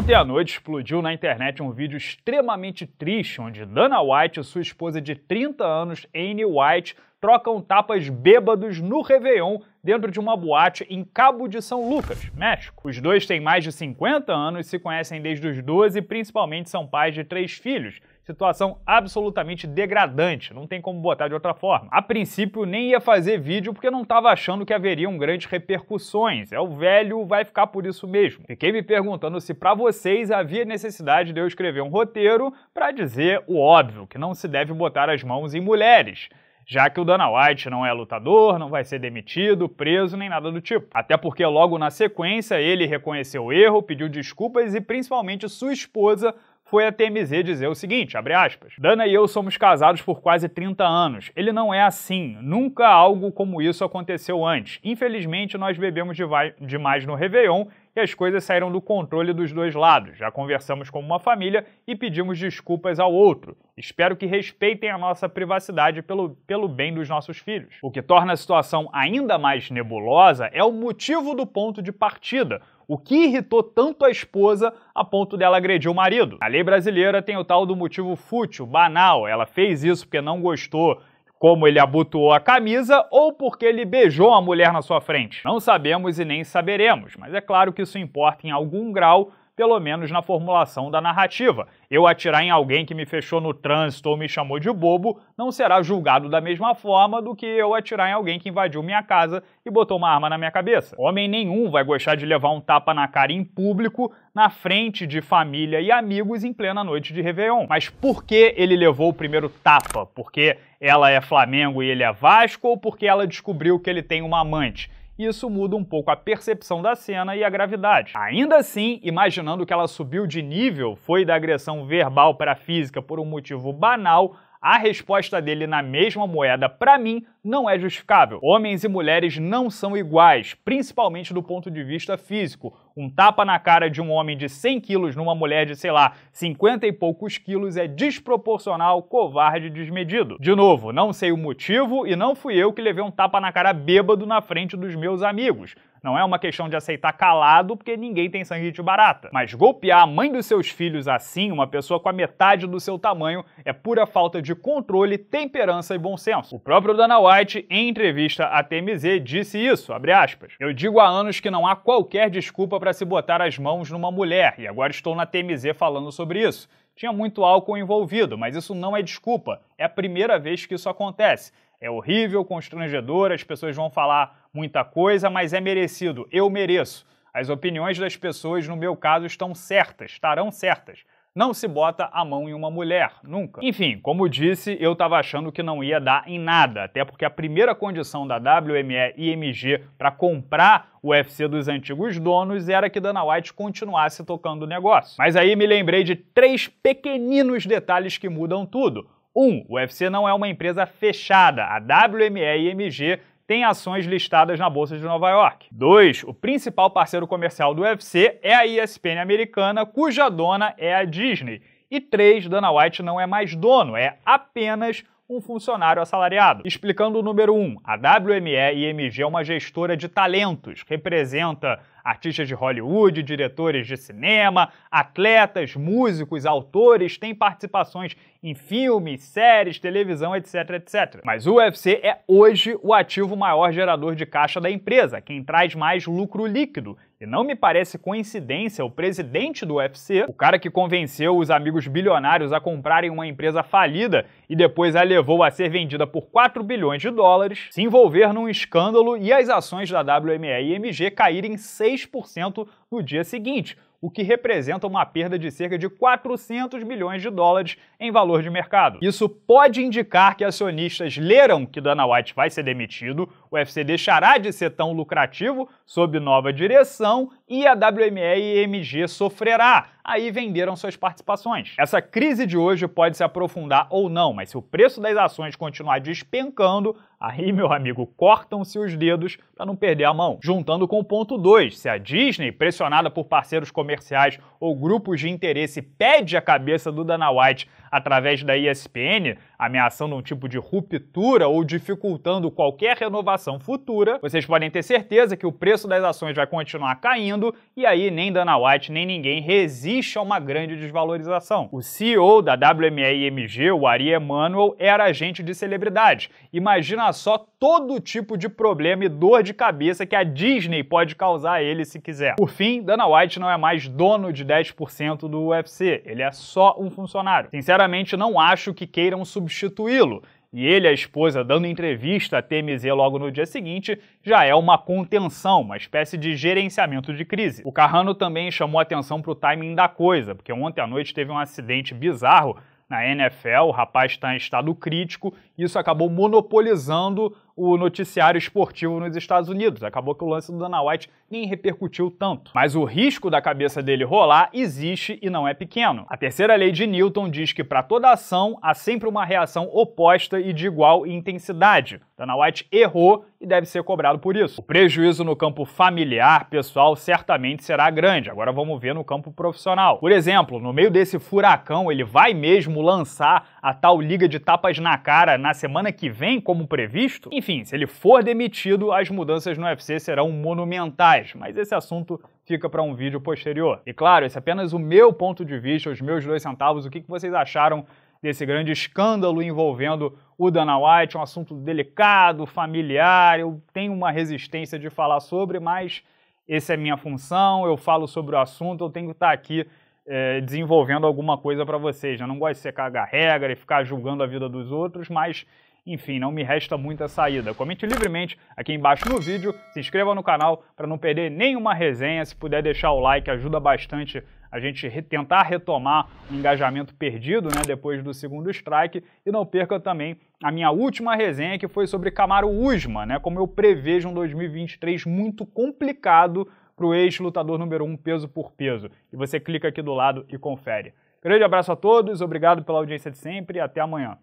Ontem à noite explodiu na internet um vídeo extremamente triste onde Dana White e sua esposa de 30 anos, Anne White, trocam tapas bêbados no Réveillon dentro de uma boate em Cabo de São Lucas, México. Os dois têm mais de 50 anos, se conhecem desde os 12 e principalmente são pais de três filhos, Situação absolutamente degradante, não tem como botar de outra forma. A princípio nem ia fazer vídeo porque não estava achando que haveriam grandes repercussões. É o velho, vai ficar por isso mesmo. Fiquei me perguntando se para vocês havia necessidade de eu escrever um roteiro para dizer o óbvio, que não se deve botar as mãos em mulheres já que o Dana White não é lutador, não vai ser demitido, preso, nem nada do tipo. Até porque logo na sequência ele reconheceu o erro, pediu desculpas e principalmente sua esposa foi a TMZ dizer o seguinte, abre aspas, Dana e eu somos casados por quase 30 anos. Ele não é assim. Nunca algo como isso aconteceu antes. Infelizmente, nós bebemos demais no Réveillon e as coisas saíram do controle dos dois lados. Já conversamos com uma família e pedimos desculpas ao outro. Espero que respeitem a nossa privacidade pelo, pelo bem dos nossos filhos. O que torna a situação ainda mais nebulosa é o motivo do ponto de partida, o que irritou tanto a esposa a ponto dela agredir o marido. A lei brasileira tem o tal do motivo fútil, banal. Ela fez isso porque não gostou como ele abotoou a camisa ou porque ele beijou a mulher na sua frente. Não sabemos e nem saberemos, mas é claro que isso importa em algum grau pelo menos na formulação da narrativa. Eu atirar em alguém que me fechou no trânsito ou me chamou de bobo não será julgado da mesma forma do que eu atirar em alguém que invadiu minha casa e botou uma arma na minha cabeça. Homem nenhum vai gostar de levar um tapa na cara em público, na frente de família e amigos em plena noite de Réveillon. Mas por que ele levou o primeiro tapa? Porque ela é Flamengo e ele é Vasco ou porque ela descobriu que ele tem uma amante? isso muda um pouco a percepção da cena e a gravidade. Ainda assim, imaginando que ela subiu de nível, foi da agressão verbal para física por um motivo banal, a resposta dele na mesma moeda, para mim, não é justificável. Homens e mulheres não são iguais, principalmente do ponto de vista físico. Um tapa na cara de um homem de 100 quilos numa mulher de, sei lá, 50 e poucos quilos é desproporcional, covarde e desmedido. De novo, não sei o motivo e não fui eu que levei um tapa na cara bêbado na frente dos meus amigos. Não é uma questão de aceitar calado, porque ninguém tem sangue de barata. Mas golpear a mãe dos seus filhos assim, uma pessoa com a metade do seu tamanho, é pura falta de controle, temperança e bom senso. O próprio Dana White, em entrevista à TMZ, disse isso, Eu digo há anos que não há qualquer desculpa para se botar as mãos numa mulher, e agora estou na TMZ falando sobre isso. Tinha muito álcool envolvido, mas isso não é desculpa. É a primeira vez que isso acontece. É horrível, constrangedor, as pessoas vão falar muita coisa, mas é merecido. Eu mereço. As opiniões das pessoas, no meu caso, estão certas, estarão certas. Não se bota a mão em uma mulher, nunca. Enfim, como disse, eu estava achando que não ia dar em nada, até porque a primeira condição da WME e MG para comprar o UFC dos antigos donos era que Dana White continuasse tocando o negócio. Mas aí me lembrei de três pequeninos detalhes que mudam tudo. 1. O UFC não é uma empresa fechada. A WME e MG têm ações listadas na Bolsa de Nova York. 2. O principal parceiro comercial do UFC é a ESPN americana, cuja dona é a Disney. E 3. Dana White não é mais dono, é apenas um funcionário assalariado. Explicando o número 1, um, a WME IMG é uma gestora de talentos, representa artistas de Hollywood, diretores de cinema, atletas, músicos, autores, tem participações em filmes, séries, televisão, etc, etc. Mas o UFC é hoje o ativo maior gerador de caixa da empresa, quem traz mais lucro líquido e não me parece coincidência o presidente do UFC, o cara que convenceu os amigos bilionários a comprarem uma empresa falida e depois a levou a ser vendida por 4 bilhões de dólares, se envolver num escândalo e as ações da WME e MG caírem 6% no dia seguinte o que representa uma perda de cerca de 400 milhões de dólares em valor de mercado. Isso pode indicar que acionistas leram que Dana White vai ser demitido, o UFC deixará de ser tão lucrativo sob nova direção e a WME e IMG sofrerá aí venderam suas participações. Essa crise de hoje pode se aprofundar ou não, mas se o preço das ações continuar despencando, aí, meu amigo, cortam-se os dedos para não perder a mão. Juntando com o ponto 2, se a Disney, pressionada por parceiros comerciais ou grupos de interesse, pede a cabeça do Dana White através da ESPN, ameaçando um tipo de ruptura ou dificultando qualquer renovação futura, vocês podem ter certeza que o preço das ações vai continuar caindo e aí nem Dana White nem ninguém resiste assiste a é uma grande desvalorização. O CEO da wme o Ari Emanuel, era agente de celebridade. Imagina só todo tipo de problema e dor de cabeça que a Disney pode causar a ele se quiser. Por fim, Dana White não é mais dono de 10% do UFC, ele é só um funcionário. Sinceramente, não acho que queiram substituí-lo e ele e a esposa dando entrevista à TMZ logo no dia seguinte, já é uma contenção, uma espécie de gerenciamento de crise. O Carrano também chamou atenção para o timing da coisa, porque ontem à noite teve um acidente bizarro na NFL, o rapaz está em estado crítico, e isso acabou monopolizando o noticiário esportivo nos Estados Unidos. Acabou que o lance do Dana White nem repercutiu tanto. Mas o risco da cabeça dele rolar existe e não é pequeno. A terceira lei de Newton diz que para toda ação há sempre uma reação oposta e de igual intensidade. Dana White errou e deve ser cobrado por isso. O prejuízo no campo familiar, pessoal, certamente será grande. Agora vamos ver no campo profissional. Por exemplo, no meio desse furacão, ele vai mesmo lançar a tal liga de tapas na cara na semana que vem, como previsto? Enfim, se ele for demitido, as mudanças no UFC serão monumentais, mas esse assunto fica para um vídeo posterior. E claro, esse é apenas o meu ponto de vista, os meus dois centavos, o que vocês acharam desse grande escândalo envolvendo o Dana White, um assunto delicado, familiar, eu tenho uma resistência de falar sobre, mas essa é minha função, eu falo sobre o assunto, eu tenho que estar aqui é, desenvolvendo alguma coisa para vocês. Eu não gosto de ser caga-regra e ficar julgando a vida dos outros, mas enfim, não me resta muita saída. Comente livremente aqui embaixo no vídeo, se inscreva no canal para não perder nenhuma resenha. Se puder deixar o like, ajuda bastante a gente re tentar retomar o engajamento perdido né, depois do segundo strike. E não perca também a minha última resenha, que foi sobre Camaro Usman, né, como eu prevejo um 2023 muito complicado para o ex-lutador número 1 um, peso por peso. E você clica aqui do lado e confere. Grande abraço a todos, obrigado pela audiência de sempre e até amanhã.